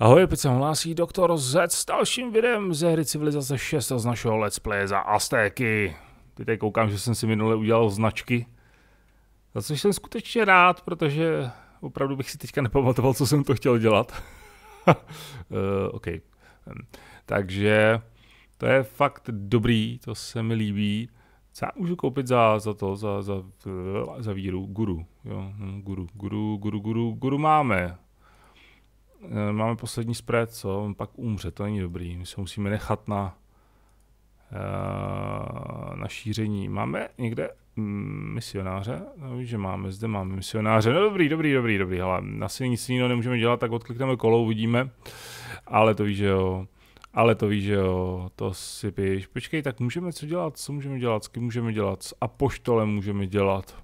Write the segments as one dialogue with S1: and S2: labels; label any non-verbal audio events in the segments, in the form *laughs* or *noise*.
S1: Ahoj, opět se hlásí doktor Z s dalším videem ze hry Civilizace 6 z našeho Let's Play za Aztéky. Teď tady koukám, že jsem si minule udělal značky, za což jsem skutečně rád, protože opravdu bych si teďka nepamatoval, co jsem to chtěl dělat. uh, *laughs* OK. Hm. Takže to je fakt dobrý, to se mi líbí. Co já můžu koupit za, za to, za, za, za víru? Guru, jo, hm, guru, guru, guru, guru, guru máme. Eh, máme poslední spread, co? On pak umře, to není dobrý. My se musíme nechat na, eh, na šíření. Máme někde mm, misionáře? No, že máme, zde máme misionáře. No dobrý, dobrý, dobrý, dobrý, ale asi nic jiného nemůžeme dělat, tak odklikneme kolo, uvidíme. Ale to víš, že jo. Ale to víš, že jo, to si píš. Počkej, tak můžeme co dělat? Co můžeme dělat? S kým můžeme dělat? S Apoštolem můžeme dělat.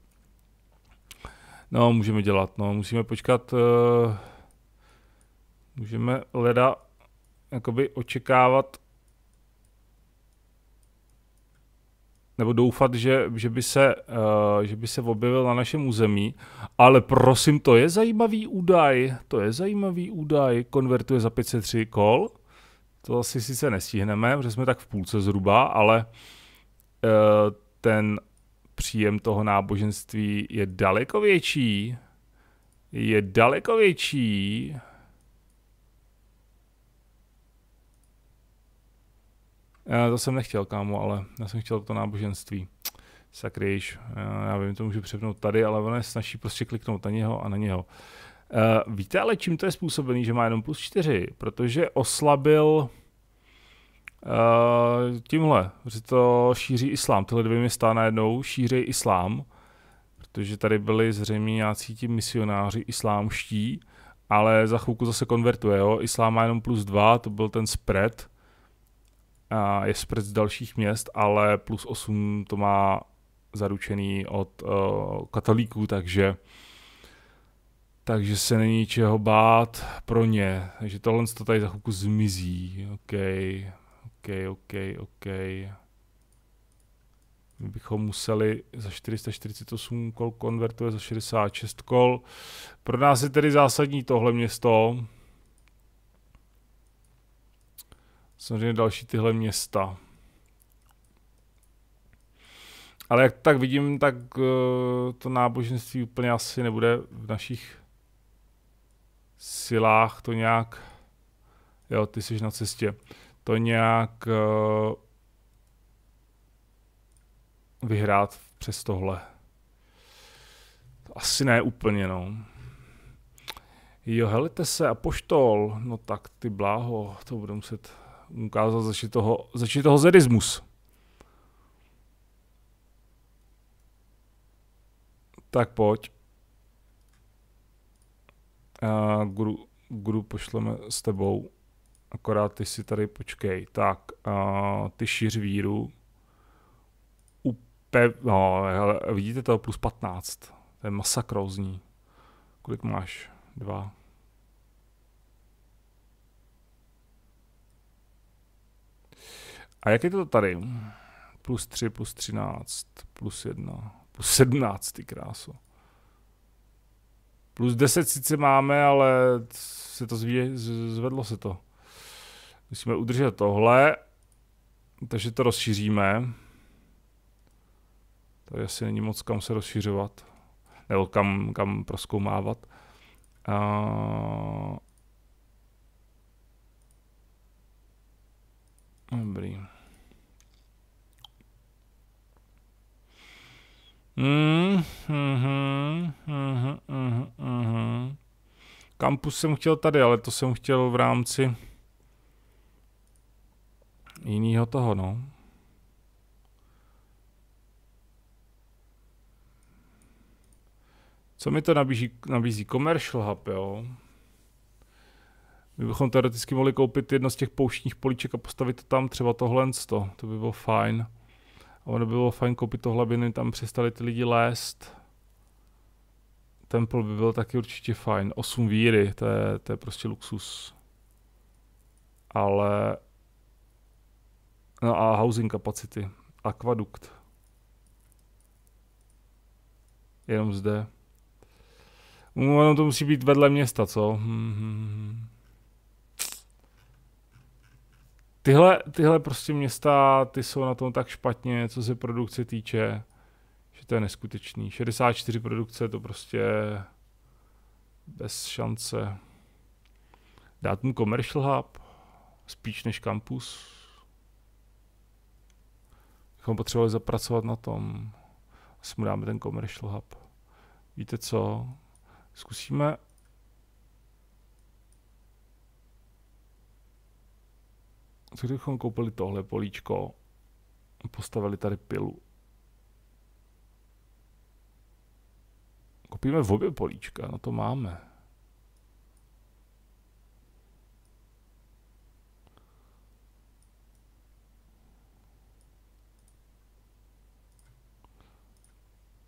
S1: No, můžeme dělat, no, musíme počkat... Uh Můžeme leda jakoby očekávat nebo doufat, že, že, by se, uh, že by se objevil na našem území. Ale prosím, to je zajímavý údaj, to je zajímavý údaj, konvertuje za 503 kol. To asi sice nestihneme, protože jsme tak v půlce zhruba, ale uh, ten příjem toho náboženství je daleko větší. Je daleko větší. To jsem nechtěl, kámo, ale já jsem chtěl to náboženství. Sakryš, já vím, to můžu přepnout tady, ale ono je snaží prostě kliknout na něho a na něho. Eh, víte ale, čím to je způsobený, že má jenom plus 4? Protože oslabil Uh, tímhle, že to šíří islám. Tyhle dvě města najednou šíří islám, protože tady byli zřejmě nějací ti misionáři islámští, ale za chvilku zase konvertuje. Jo? Islám má jenom plus dva, to byl ten spread, a je z dalších měst, ale plus 8 to má zaručený od uh, katolíků, takže takže se není čeho bát pro ně. Takže tohle to tady za chvilku zmizí. OK, OK, OK, OK. My bychom museli za 448 kol konvertovat za 66 kol. Pro nás je tedy zásadní tohle město. samozřejmě další tyhle města. Ale jak tak vidím, tak eh, to náboženství úplně asi nebude v našich silách to nějak... Jo, ty jsi na cestě. To nějak eh, vyhrát přes tohle. Asi ne úplně, no. Jo, helite se, a poštol. No tak ty bláho, to budu muset ukázal začít toho zedismus. Tak pojď. A guru, guru pošleme s tebou. Akorát ty si tady počkej. Tak, a ty šíř víru. Upe, no, hele, vidíte to? Plus 15. To je masakrozní. Kolik máš? Dva. A jak je to tady? Plus 3, plus 13, plus 1, plus 17, ty kráso. Plus 10 sice máme, ale se to zvě, zvedlo se to. Musíme udržet tohle, takže to rozšíříme. Tady asi není moc kam se rozšířovat, nebo kam, kam proskoumávat. A... Dobrý. Mm-hmm, mm-hmm, mm-hmm, Kampus jsem chtěl tady, ale to jsem chtěl v rámci jiného toho, no. Co mi to nabízí, nabízí Commercial Hub, jo? My bychom teoreticky mohli koupit jedno z těch pouštních políček a postavit to tam třeba tohle To by bylo fajn. A ono bylo fajn koupit to hlabiny, tam přestali ty lidi lézt. Temple by byl taky určitě fajn. Osm víry, to je, to je prostě luxus. Ale... No a housing kapacity. Aquadukt. Jenom zde. No, to musí být vedle města, co? Mm-hmm. Tyhle, tyhle prostě města, ty jsou na tom tak špatně, co se produkce týče, že to je neskutečný. 64 produkce to prostě bez šance. Dát mu commercial hub, spíš než kampus. Bychom potřebovali zapracovat na tom. Asi mu dáme ten commercial hub. Víte co? Zkusíme co kdybychom koupili tohle políčko a postavili tady pilu? Koupíme v obě políčka, no to máme.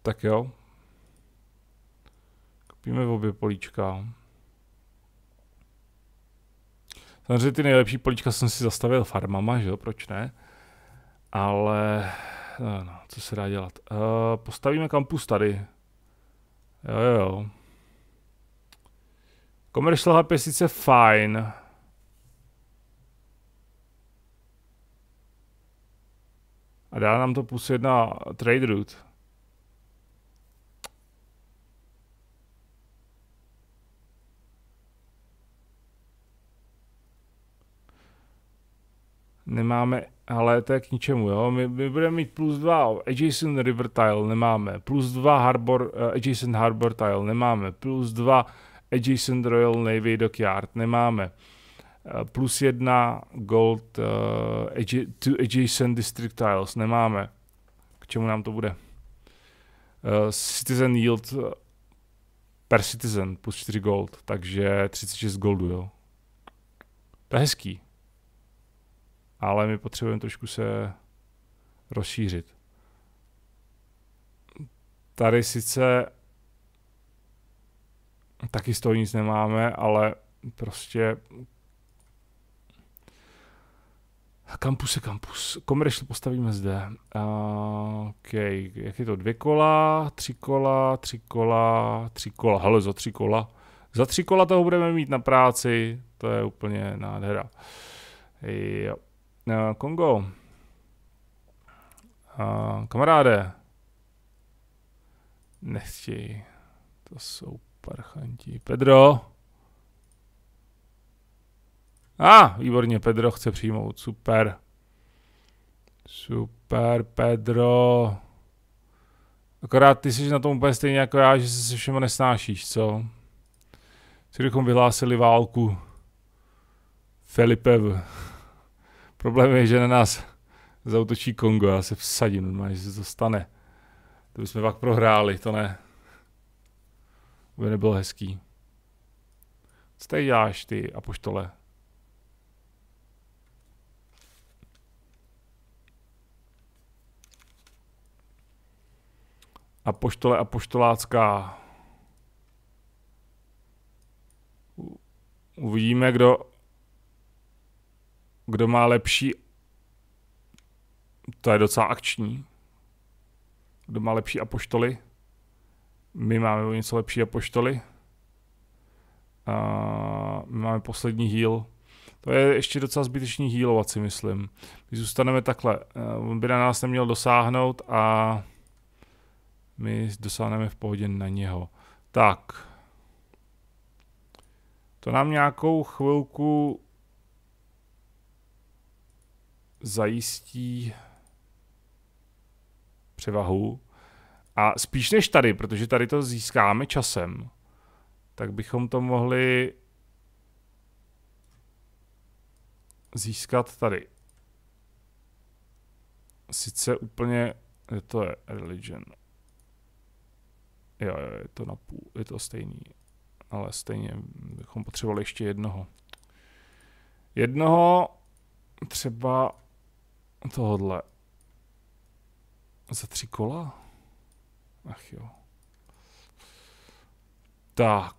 S1: Tak jo. Koupíme v obě políčka. Samozřejmě ty nejlepší políčka jsem si zastavil farmama, že jo, proč ne? Ale, no, no, co se dá dělat? Uh, postavíme kampus tady. Jo, jo, jo. Commercial Hub je sice fajn. A dá nám to plus jedna trade route. nemáme, ale to je k ničemu, jo. My, my budeme mít plus dva adjacent river tile, nemáme, plus dva harbor, eh, adjacent harbor tile, nemáme, plus dva adjacent Royal Navy dockyard, nemáme, eh, plus jedna gold uh, eh, to adjacent district tiles, nemáme. K čemu nám to bude? Uh, citizen yield per citizen plus 4 gold, takže 36 goldu, jo. To je hezký ale my potřebujeme trošku se rozšířit. Tady sice taky z toho nic nemáme, ale prostě Kampus je kampus. Komerš postavíme zde. OK, jak je to? Dvě kola, tři kola, tři kola, tři kola. Hele, za tři kola. Za tři kola toho budeme mít na práci. To je úplně nádhera. Jo. Uh, Kongo. Uh, kamaráde. Nechtějí. To jsou parchanti. Pedro. A, ah, výborně, Pedro chce přijmout. Super. Super, Pedro. Akorát ty jsi na tom úplně stejně jako já, že se se všema nesnášíš, co? Co kdybychom vyhlásili válku Felipev. Problém je, že na nás zautočí Kongo, já se vsadím, normálně, že se to stane. To bychom pak prohráli, to ne. By nebylo hezký. Co tady děláš ty apoštole? Apoštole apoštolácká. Uvidíme, kdo kdo má lepší... To je docela akční. Kdo má lepší apoštoly? My máme o něco lepší apoštoly. A my máme poslední heal. To je ještě docela zbytečný healovat si myslím. My zůstaneme takhle. Eh, on by na nás neměl dosáhnout a my dosáhneme v pohodě na něho. Tak. To nám nějakou chvilku zajistí převahu. A spíš než tady, protože tady to získáme časem, tak bychom to mohli získat tady. Sice úplně, kde to je religion. Jo, jo, je to na půl, je to stejný. Ale stejně bychom potřebovali ještě jednoho. Jednoho třeba tohodle za tři kola? Ach jo. Tak.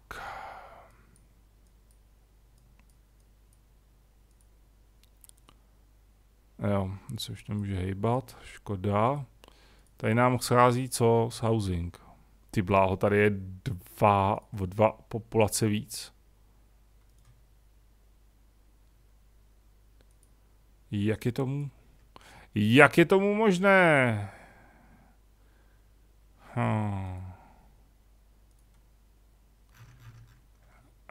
S1: Jo, se už nemůže hejbat, škoda. Tady nám schází co s housing. Ty bláho, tady je dva, o dva populace víc. Jak je tomu? Jak je tomu možné? Hmm.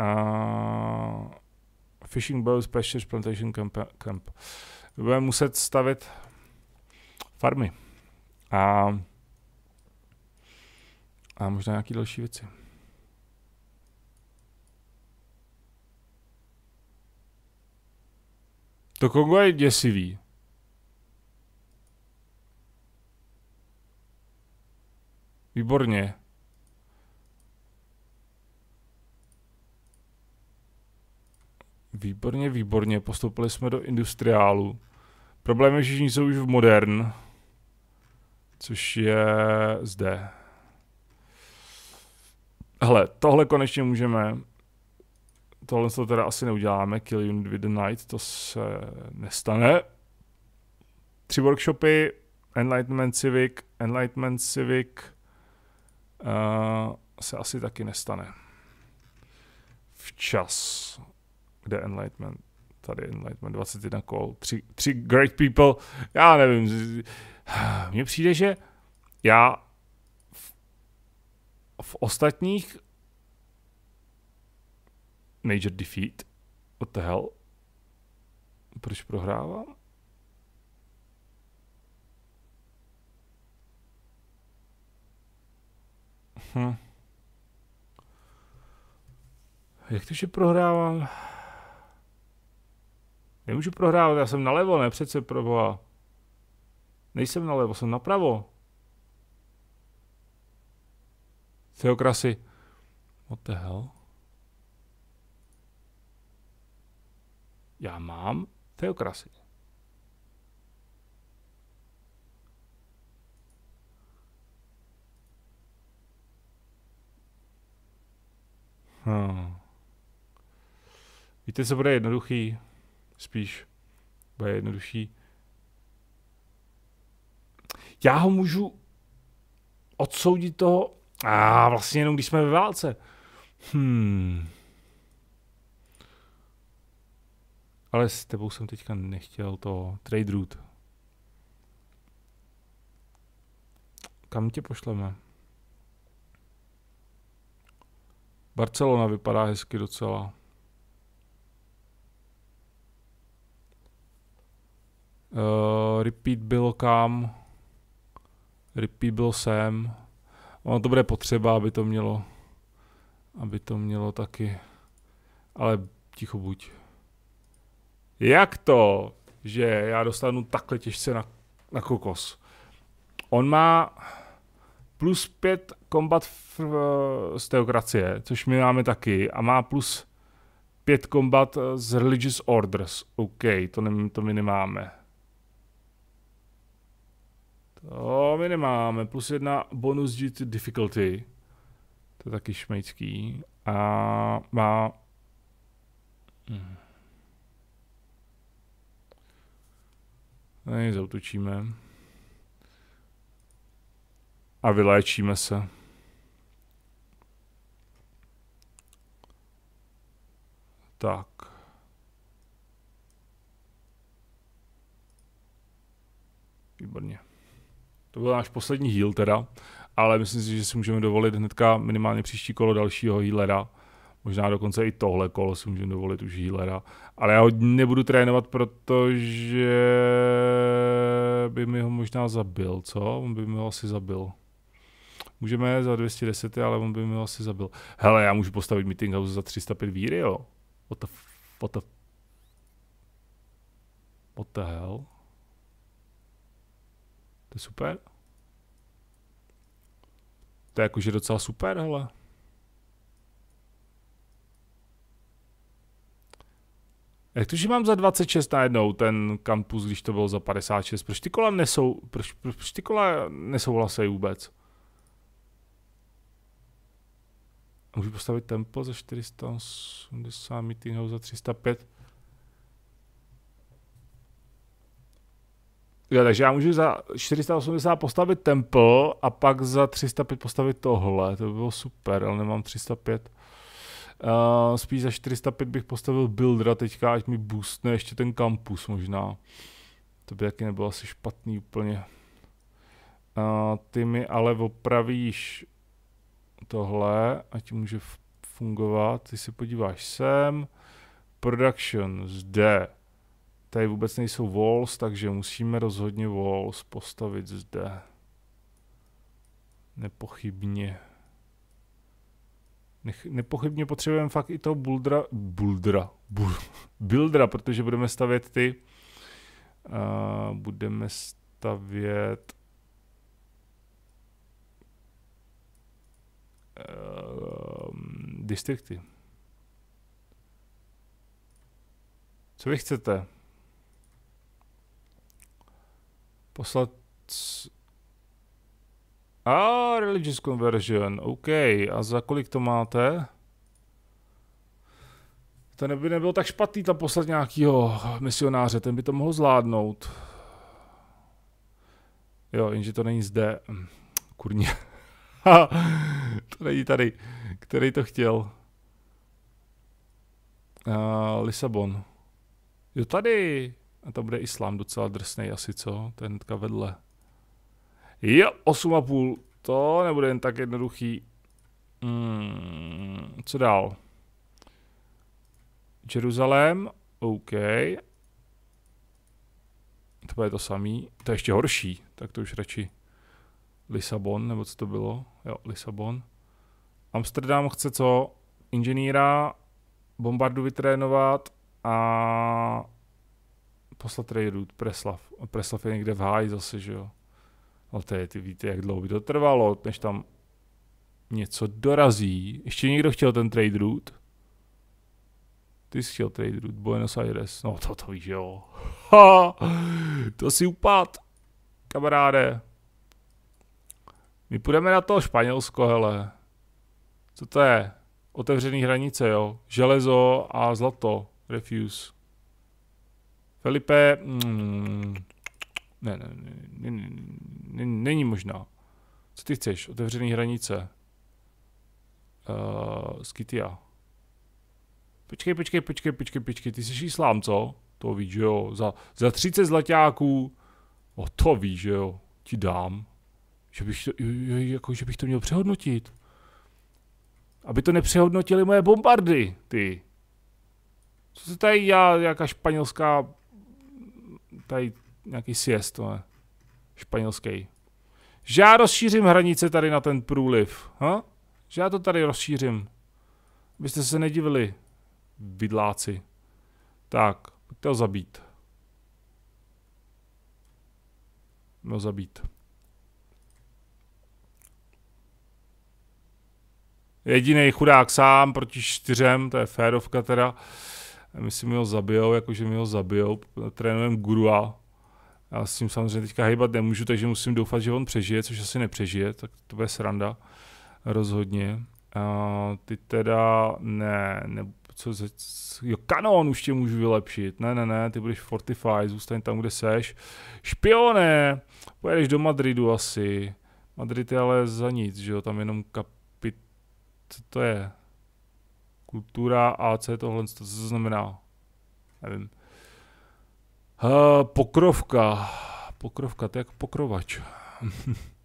S1: Uh, fishing Bows Pastures Plantation Camp. camp. Budeme muset stavit farmy. A, a možná nějaké další věci. To Kongo je děsivý. Výborně. Výborně, výborně. Postoupili jsme do industriálu. Problém je, že všichni jsou už v modern. Což je zde. Hele, tohle konečně můžeme. Tohle to teda asi neuděláme. Kill Unit with the Night, to se nestane. Tři workshopy, Enlightenment Civic, Enlightenment Civic, Eh, se asi taky nestane. Včas. Kde Enlightenment? Tady Enlightenment, 21 call, tři, Tři great people, já nevím. *sighs* Mně přijde, že já v, v ostatních major defeat, what the hell, proč prohrávám? Hm. Jak to, že prohrávám? Nemůžu prohrávat, já jsem nalevo, ne přece proboha. Nejsem nalevo, jsem napravo. Theokrasy. What the hell? Já mám Theokrasy. Hmm. Víte, co bude jednoduchý? Spíš bude jednodušší. Já ho můžu odsoudit toho a ah, vlastně jenom když jsme ve válce. Hmm. Ale s tebou jsem teďka nechtěl to trade route. Kam tě pošleme? Barcelona vypadá hezky docela. Uh, repeat bylo kam? Repeat byl sem. Ono to bude potřeba, aby to mělo aby to mělo taky. Ale ticho buď. Jak to, že já dostanu takhle těžce na, na kokos? On má plus 5 kombat eh, z teokracie, což my máme taky, a má plus 5 kombat eh, z religious orders. OK, to, ne, to my nemáme. To my nemáme. Plus 1 bonus duty difficulty. To je taky šmejcký. A má... Hmm. Tady zautočíme a vyléčíme se. Tak. Výborně. To byl náš poslední heal teda, ale myslím si, že si můžeme dovolit hnedka minimálně příští kolo dalšího healera. Možná dokonce i tohle kolo si můžeme dovolit už healera. Ale já ho nebudu trénovat, protože by mi ho možná zabil, co? On by mi ho asi zabil můžeme za 210, ale on by mě asi zabil. Hele, já můžu postavit meeting house za 305 víry, jo. What the, what the, what the hell? To je super. To je jakože docela super, hele. Jak to, že mám za 26 najednou ten kampus, když to bylo za 56? Proč ty kola, nesou, proč, proč ty kola nesouhlasejí vůbec? Můžu postavit tempo za 480 house za 305. Jo, takže já můžu za 480 postavit temple a pak za 305 postavit tohle. To by bylo super, ale nemám 305. Uh, eh, spíš za 405 bych postavil buildera teďka, ať mi boostne ještě ten kampus možná. To by taky nebylo asi špatný úplně. Uh, ty mi ale opravíš tohle, ať může fungovat. Ty se podíváš sem, production zde. Tady vůbec nejsou walls, takže musíme rozhodně walls postavit zde. Nepochybně. Nech, nepochybně potřebujeme fakt i toho buldra, buldra, bul, *laughs* buildra, protože budeme stavět ty, uh, budeme stavět uh, distrikty. Co vy chcete? Poslat... A ah, religious conversion, OK. A za kolik to máte? To by nebylo tak špatný tam poslat nějakýho misionáře, ten by to mohl zvládnout. Jo, jenže to není zde. Kurně. *laughs* to není tady, který to chtěl. Uh, Lisabon. Jo, tady. A to bude Islám docela drsný asi, co? To je hnedka vedle. Jo, 8,5. To nebude jen tak jednoduchý. Hmm, co dál? Jeruzalém. OK. To je to samý. To je ještě horší, tak to už radši Lisabon, nebo co to bylo? Jo, Lisabon. Amsterdam chce co? Inženýra, bombardu vytrénovat a poslat raidů Preslav. Preslav je někde v háji zase, že jo. Ale to je, ty víte, jak dlouho by to trvalo, než tam něco dorazí. Ještě někdo chtěl ten trade route? Ty jsi chtěl trade route, Buenos Aires. No to to víš, jo.
S2: *laughs* Ha,
S1: to si upad, kamaráde. My půjdeme na to Španělsko, hele. Co to je? Otevřený hranice, jo. Železo a zlato. Refuse. Felipe... Mm, ne, ne, ne, ne, ne, není možná. Co ty chceš? Otevřený hranice. Uh, Skytia. Počkej, počkej, počkej, počkej, počkej, ty jsi slám, co? To víš, že jo, za, za 30 zlatáků, o to víš, že jo, ti dám že bych to, jako, že bych to měl přehodnotit. Aby to nepřehodnotili moje bombardy, ty. Co se tady já, jaká španělská, tady nějaký siest, ne? Španělský. Že já rozšířím hranice tady na ten průliv, ha? Že já to tady rozšířím. Abyste se nedivili, vidláci. Tak, pojďte ho zabít. No zabít. Jediný chudák sám proti čtyřem, to je férovka teda. My si mi ho zabijou, jakože mi ho zabijou. Trénujem Gurua. Já s tím samozřejmě teďka hýbat nemůžu, takže musím doufat, že on přežije, což asi nepřežije, tak to bude sranda. Rozhodně. A ty teda ne, ne co se, jo, kanon už tě můžu vylepšit. Ne, ne, ne, ty budeš Fortify, zůstaň tam, kde seš. Špione, pojedeš do Madridu asi. Madrid je ale za nic, že jo, tam jenom kap, co to je? Kultura a co je tohle, co to znamená? Nevím. Uh, pokrovka. Pokrovka, to je jako pokrovač. *laughs*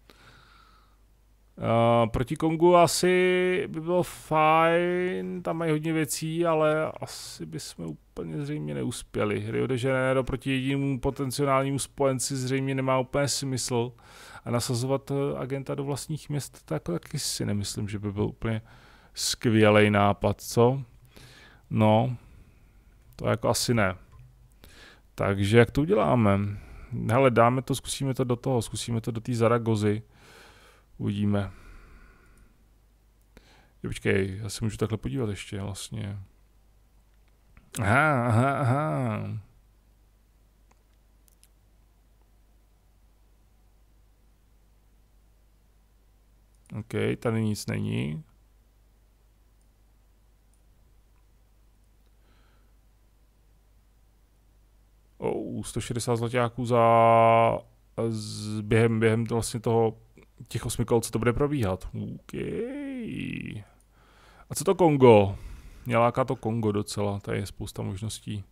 S1: Eh, proti Kongu asi by bylo fajn, tam mají hodně věcí, ale asi bychom úplně zřejmě neuspěli. Rio de Janeiro proti jedinému potenciálnímu spojenci zřejmě nemá úplně smysl a nasazovat eh, agenta do vlastních měst, tak taky si nemyslím, že by byl úplně skvělý nápad, co? No, to jako asi ne. Takže jak to uděláme? Hele, dáme to, zkusíme to do toho, zkusíme to do té Zaragozy Uvidíme. Jo, počkej, já se můžu takhle podívat ještě vlastně. Aha, aha, aha. OK, tady nic není. Oh, 160 zlatáků za z, během, během vlastně toho těch osmi kol, co to bude probíhat. Okay. A co to Kongo? Mě láká to Kongo docela, tady je spousta možností.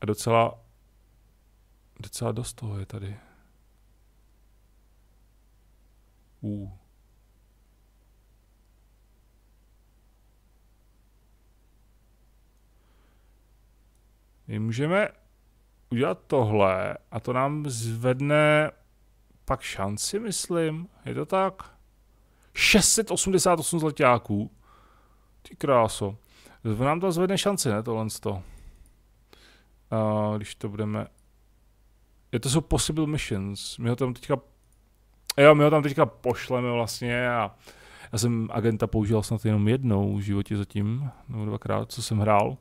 S1: A docela, docela dost toho je tady. Uh. My můžeme udělat tohle a to nám zvedne pak šanci, myslím. Je to tak? 688 zlatáků. Ty kráso. Nám to zvedne šanci, ne, tohle to. Uh, když to budeme... Je to jsou possible missions. My ho tam teďka... Jo, my ho tam teďka pošleme vlastně a... Já jsem agenta používal snad jenom jednou v životě zatím, nebo dvakrát, co jsem hrál.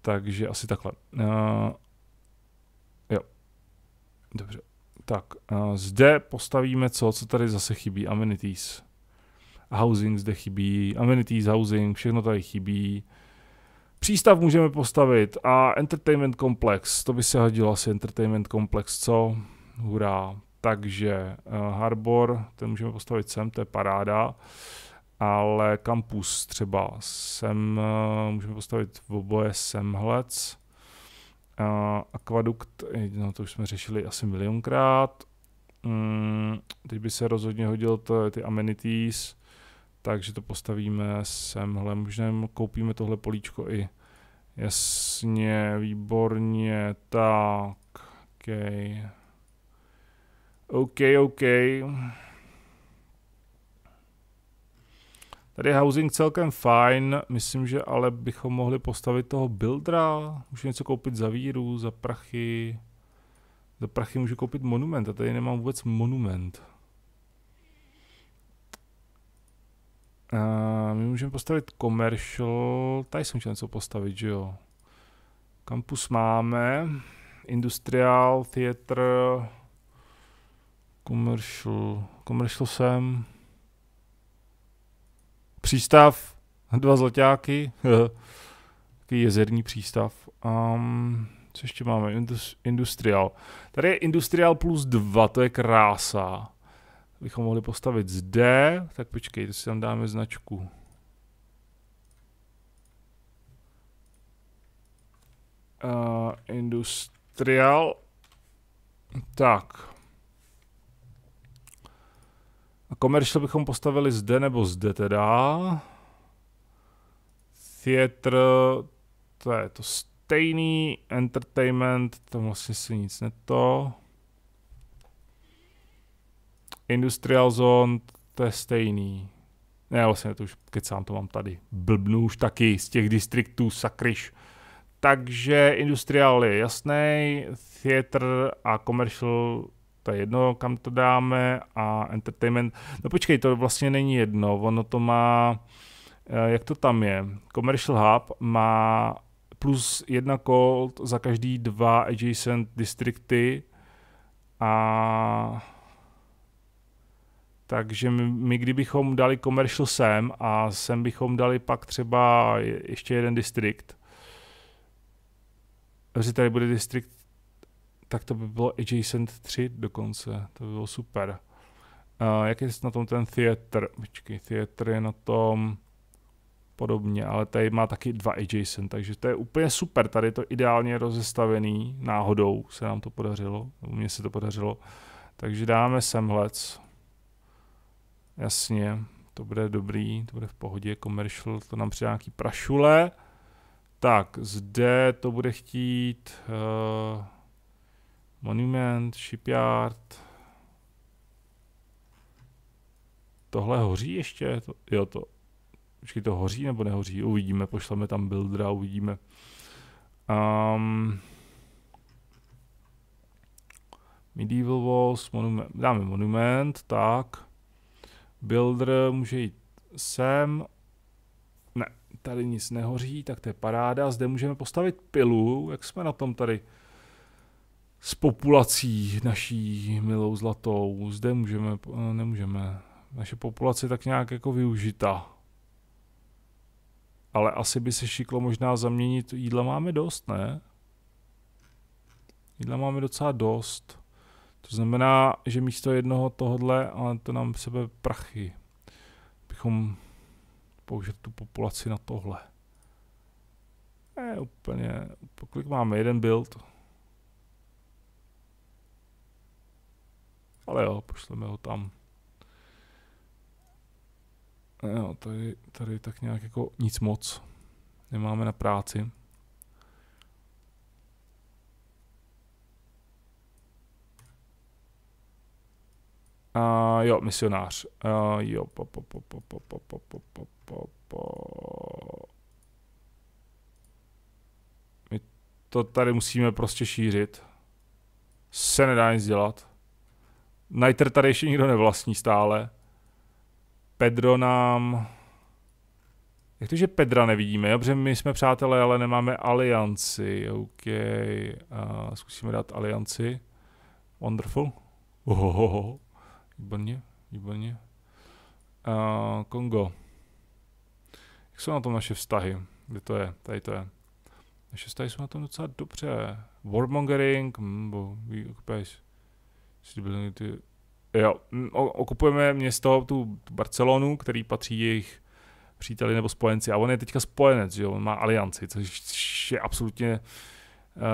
S1: Takže asi takhle. Uh, jo. Dobře. Tak, uh, zde postavíme co, co tady zase chybí, amenities. Housing zde chybí, amenities, housing, všechno tady chybí. Přístav můžeme postavit a entertainment komplex, to by se hodilo asi entertainment komplex, co? Hurá. Takže uh, harbor, ten můžeme postavit sem, to je paráda. Ale kampus třeba sem uh, můžeme postavit v oboje semhlec. Uh, akvadukt, eh, no to už jsme řešili asi milionkrát. Mm, teď by se rozhodně hodil to, ty amenities, takže to postavíme semhle. Možná koupíme tohle políčko i. Jasně, výborně, tak. OK. OK, OK. Tady je housing celkem fajn, myslím, že ale bychom mohli postavit toho buildra, můžu něco koupit za víru, za prachy. Za prachy můžu koupit monument a tady nemám vůbec monument. A my můžeme postavit commercial, tady jsem chtěl něco postavit, že jo. Campus máme, industrial, theater, commercial, commercial jsem, přístav, dva zlatáky, *laughs* takový jezerní přístav. Um, co ještě máme? Indus, industrial. Tady je Industrial plus 2, to je krása. Bychom mohli postavit zde, tak počkej, to si tam dáme značku. Uh, industrial. Tak, a commercial bychom postavili zde nebo zde teda. Theater, to je to stejný. Entertainment, tam vlastně si nic neto. Industrial zone, to je stejný. Ne, vlastně to už kecám, to mám tady. Blbnu už taky z těch distriktů, sakryš. Takže industriál je jasný, theater a commercial to je jedno, kam to dáme a entertainment, no počkej, to vlastně není jedno, ono to má, eh, jak to tam je, Commercial Hub má plus jedna cold za každý dva adjacent distrikty a takže my, my kdybychom dali commercial sem a sem bychom dali pak třeba ještě jeden distrikt, protože tady bude distrikt tak to by bylo Adjacent 3 dokonce, to by bylo super. Uh, jak je na tom ten theater? Počkej, theater je na tom podobně, ale tady má taky dva adjacent, takže to je úplně super, tady je to ideálně rozestavený, náhodou se nám to podařilo, nebo mně se to podařilo, takže dáme semhlec, jasně, to bude dobrý, to bude v pohodě, commercial, to nám přidá nějaký prašule, tak, zde to bude chtít, uh, Monument, shipyard. Tohle hoří ještě? To, jo, to. Počkej, to hoří nebo nehoří? Uvidíme, pošleme tam buildera, uvidíme. Um, medieval walls, monument, dáme monument, tak. Builder může jít sem. Ne, tady nic nehoří, tak to je paráda. Zde můžeme postavit pilu, jak jsme na tom tady s populací naší milou zlatou. Zde můžeme, eh, nemůžeme. Naše populace je tak nějak jako využita. Ale asi by se šiklo možná zaměnit. Jídla máme dost, ne? Jídla máme docela dost. To znamená, že místo jednoho tohodle, ale to nám sebe prachy, bychom použili tu populaci na tohle. Ne, úplně, kolik máme? Jeden build. Ale jo, pošleme ho tam. Jo, tady, tady tak nějak jako nic moc. Nemáme na práci. A uh, jo, misionář. Uh, jo, po, po, po, po, po, po, po, po, po, po, po. My to tady musíme prostě šířit. Se nedá nic dělat. Niter tady ještě nikdo nevlastní stále. Pedro nám... Jak to, že Pedra nevidíme? Jo? Protože my jsme přátelé, ale nemáme alianci. OK. Uh, zkusíme dát alianci. Wonderful. Ohohoho. Výborně, výborně. Uh, Kongo. Jak jsou na tom naše vztahy? Kde to je? Tady to je. Naše vztahy jsou na tom docela dobře. Warmongering. Mm, bo, když ty... Jo, okupujeme město, tu Barcelonu, který patří jejich příteli nebo spojenci. A on je teďka spojenec, že jo? on má alianci, což je absolutně...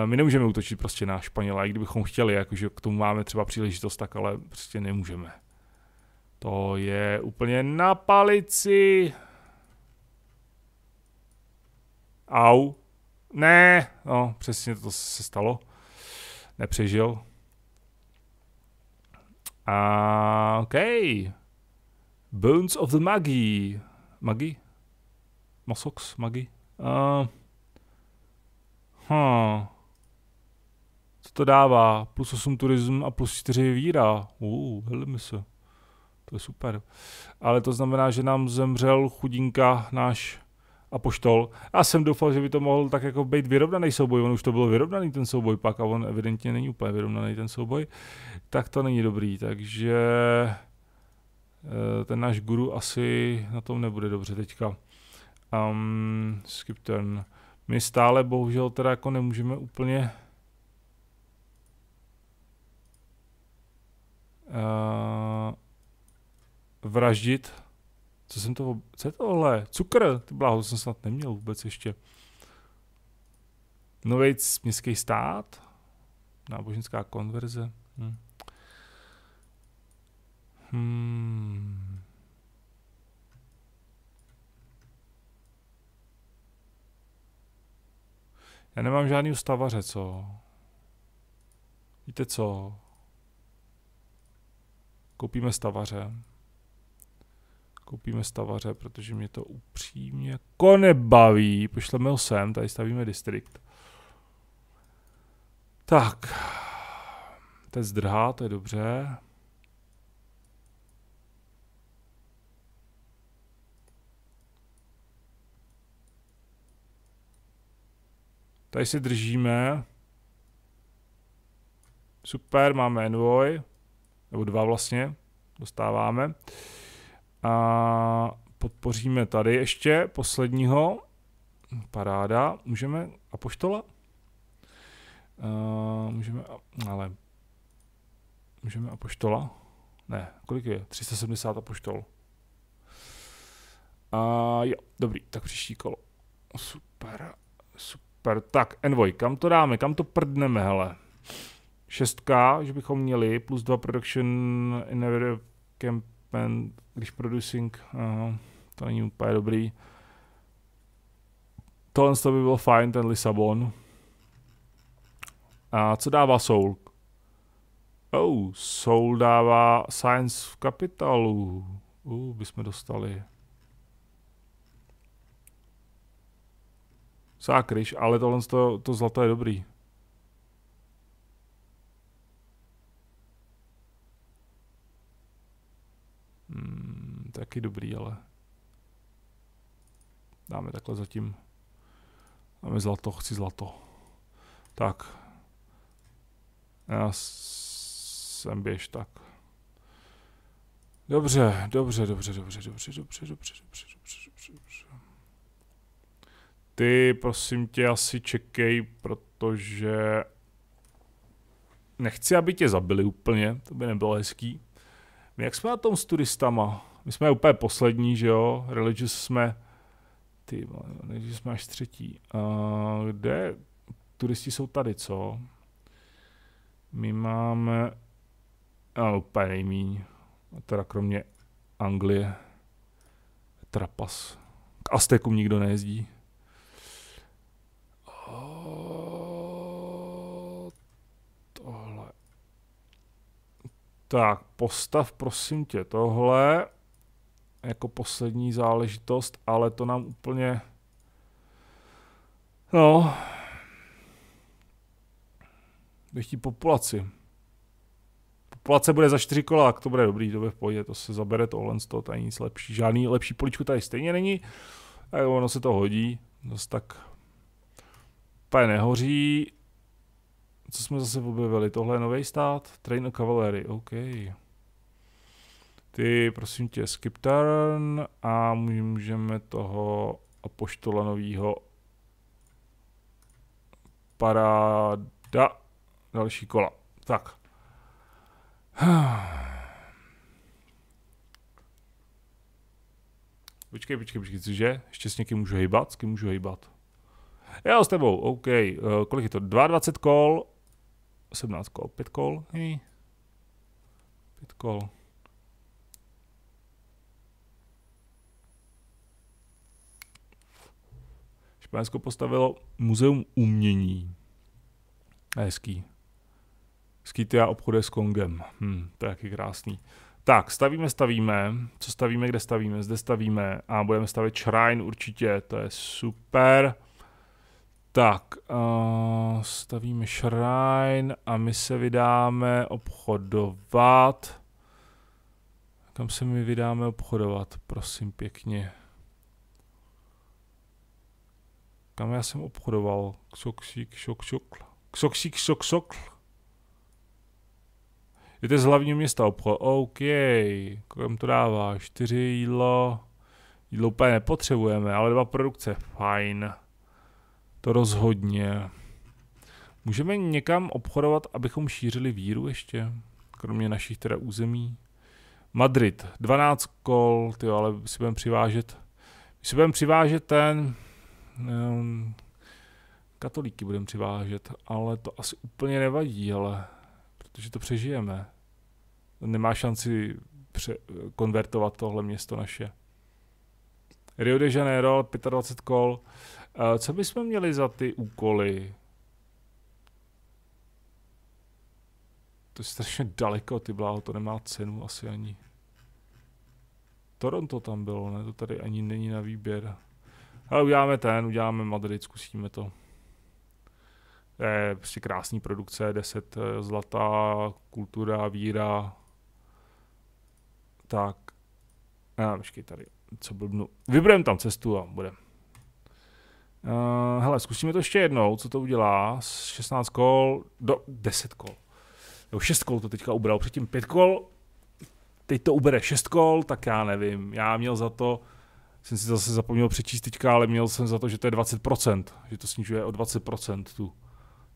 S1: Eh, my nemůžeme útočit prostě na Španěla, i kdybychom chtěli, jakože k tomu máme třeba příležitost, tak ale prostě nemůžeme. To je úplně na palici. Au. Ne, no přesně to se stalo. Nepřežil. A OK. Bones of the Magi. Magi? Mosox? Magi? Uh, huh. Co to dává? Plus 8 turism a plus 4 víra. Uh, velmi se. To je super. Ale to znamená, že nám zemřel chudinka náš a poštol. A jsem doufal, že by to mohl tak jako být vyrovnaný souboj. On už to bylo vyrovnaný ten souboj pak a on evidentně není úplně vyrovnaný ten souboj. Tak to není dobrý, takže eh, ten náš guru asi na tom nebude dobře teďka. Um, skip turn. My stále bohužel teda jako nemůžeme úplně uh, vraždit co jsem to, co je tohle? Cukr, ty bláho, jsem snad neměl vůbec ještě. Novejc městský stát, náboženská konverze. Hm. Hmm. Já nemám žádný ustavaře, co? Víte co? Koupíme stavaře koupíme stavaře, protože mě to upřímně jako nebaví. Pošleme ho sem, tady stavíme distrikt. Tak. Teď zdrhá, to je dobře. Tady si držíme. Super, máme envoy. Nebo dva vlastně. Dostáváme. A podpoříme tady ještě posledního. Paráda. Můžeme Apoštola? Uh, můžeme, ale můžeme Apoštola? Ne, kolik je? 370 Apoštol. A uh, jo, dobrý, tak příští kolo. Super, super. Tak, Envoy, kam to dáme? Kam to prdneme, hele? Šestka, že bychom měli, plus dva production in every camp pen, když producing, uh, to není úplně dobrý. Tohle to by bylo fajn, ten Lisabon. A co dává Soul? Oh, Soul dává Science v kapitalu. Uh, bychom dostali. Sákryš, ale tohle to, to zlato je dobrý. Hmm, taky dobrý, ale dáme takhle zatím. Dáme zlato, chci zlato. Tak. Já jsem běž tak. Dobře, dobře, dobře, dobře, dobře, dobře, dobře, dobře, dobře, dobře, dobře. Ty, prosím tě, asi čekej, protože nechci, aby tě zabili úplně, to by nebylo hezký. My jak jsme na tom s turistama? My jsme úplně poslední, že jo? Religious jsme... Ty, religious jsme až třetí. Uh, kde? Turisti jsou tady, co? My máme... No, úplně nejmíň. Teda kromě Anglie. Trapas. K Aztekům nikdo nejezdí. Tak, postav prosím tě tohle jako poslední záležitost, ale to nám úplně... No... Větší populaci. Populace bude za čtyři kola, to bude dobrý, to bude v pohodě, to se zabere tohle z toho, tady nic lepší. Žádný lepší poličku tady stejně není, tak ono se to hodí. Zase tak Pane nehoří. Co jsme zase objevili? Tohle je nový stát? Train a Cavalry, OK. Ty, prosím tě, skip turn a můžeme toho apoštola novýho paráda další kola. Tak. *sighs* Počkej, počkej, počkej, cože? Ještě s někým můžu hejbat? S kým můžu hejbat? Jo, s tebou, OK. Uh, kolik je to? 22 kol, 17 kol, 5 kol, hej. 5 kol. Španělsko postavilo muzeum umění. Hezký. Skýty a obchode s Kongem. Hm, to je jaký krásný. Tak, stavíme, stavíme. Co stavíme, kde stavíme? Zde stavíme. A budeme stavit šrajn určitě, to je super. Tak, uh, stavíme shrine a my se vydáme obchodovat. Kam se my vydáme obchodovat, prosím pěkně. Kam já jsem obchodoval? Ksoksík, šok, šok. Ksoksík, šok, šok. Je to z hlavního města obchod. OK. Kam to dává? Čtyři jídlo. Jídlo úplně nepotřebujeme, ale dva produkce. Fajn. To rozhodně. Můžeme někam obchodovat, abychom šířili víru ještě? Kromě našich teda území. Madrid, 12 kol, ty ale si budeme přivážet, si budeme přivážet ten, um, katolíky budeme přivážet, ale to asi úplně nevadí, ale protože to přežijeme. Nemá šanci pře- konvertovat tohle město naše. Rio de Janeiro, 25 kol, Eh, co bychom měli za ty úkoly? To je strašně daleko, ty bláho, to nemá cenu asi ani. Toronto tam bylo, ne? To tady ani není na výběr. Ale uděláme ten, uděláme Madrid, zkusíme to. Je eh, prostě krásný produkce, 10 eh, zlatá, kultura, víra. Tak. A, počkej tady, co blbnu. Vybereme tam cestu a budeme. Uh, hele, zkusíme to ještě jednou, co to udělá. 16 kol do 10 kol. Jo, 6 kol to teďka ubral, předtím 5 kol, teď to ubere 6 kol, tak já nevím. Já měl za to, jsem si zase zapomněl přečíst teďka, ale měl jsem za to, že to je 20%, že to snižuje o 20% tu.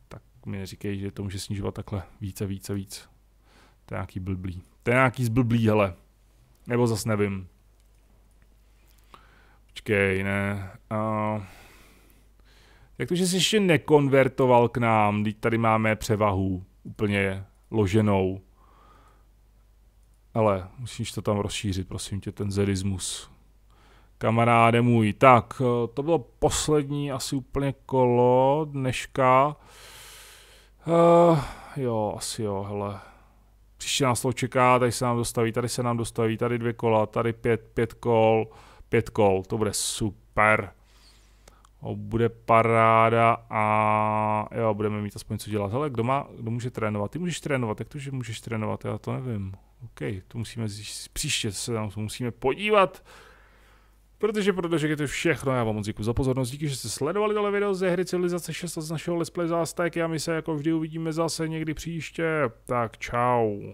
S1: Tak mi neříkej, že to může snižovat takhle víc a víc. To je nějaký blblý. To je nějaký zblblý, hele. Nebo zas nevím. Počkej, ne. Uh... Jak to, že jsi ještě nekonvertoval k nám, teď tady máme převahu úplně loženou. Ale musíš to tam rozšířit, prosím tě, ten zerismus. Kamaráde můj, tak eh, to bylo poslední asi úplně kolo dneška. Uh, jo, asi jo, hele. Příště nás to čeká, tady se nám dostaví, tady se nám dostaví, tady dvě kola, tady pět, pět kol, pět kol, to bude super. O, bude paráda a jo, budeme mít aspoň co dělat. Hele, kdo, má, kdo může trénovat? Ty můžeš trénovat, jak to, že můžeš trénovat? Já to nevím. OK, to musíme zjišť, příště se tam musíme podívat. Protože protože je to všechno, já vám moc děkuji za pozornost, díky, že jste sledovali tohle video ze hry Civilizace 6 z našeho Let's Play zástek a my se jako vždy uvidíme zase někdy příště, tak čau.